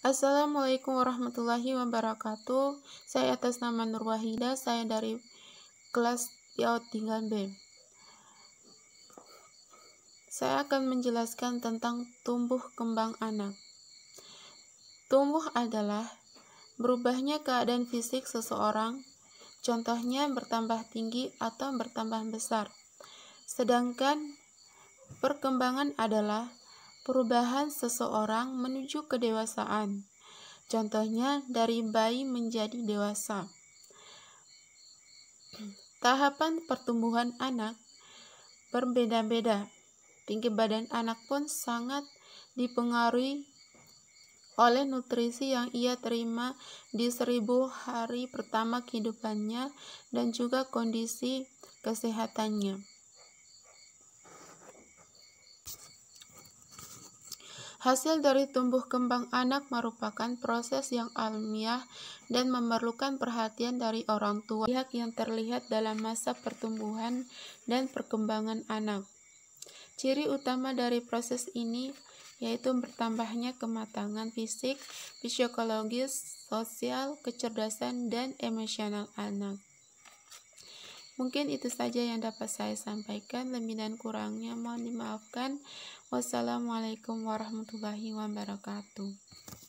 Assalamualaikum warahmatullahi wabarakatuh. Saya atas nama Nur Wahida, saya dari kelas Yaud tinggal B. Saya akan menjelaskan tentang tumbuh kembang anak. Tumbuh adalah berubahnya keadaan fisik seseorang, contohnya bertambah tinggi atau bertambah besar. Sedangkan perkembangan adalah perubahan seseorang menuju kedewasaan. Contohnya dari bayi menjadi dewasa. Tahapan pertumbuhan anak berbeda-beda. Tinggi badan anak pun sangat dipengaruhi oleh nutrisi yang ia terima di seribu hari pertama kehidupannya dan juga kondisi kesehatannya. Hasil dari tumbuh kembang anak merupakan proses yang alamiah dan memerlukan perhatian dari orang tua pihak yang terlihat dalam masa pertumbuhan dan perkembangan anak. Ciri utama dari proses ini yaitu bertambahnya kematangan fisik, psikologis, sosial, kecerdasan, dan emosional anak. Mungkin itu saja yang dapat saya sampaikan. Lebih dan kurangnya mohon dimaafkan. Wassalamualaikum warahmatullahi wabarakatuh.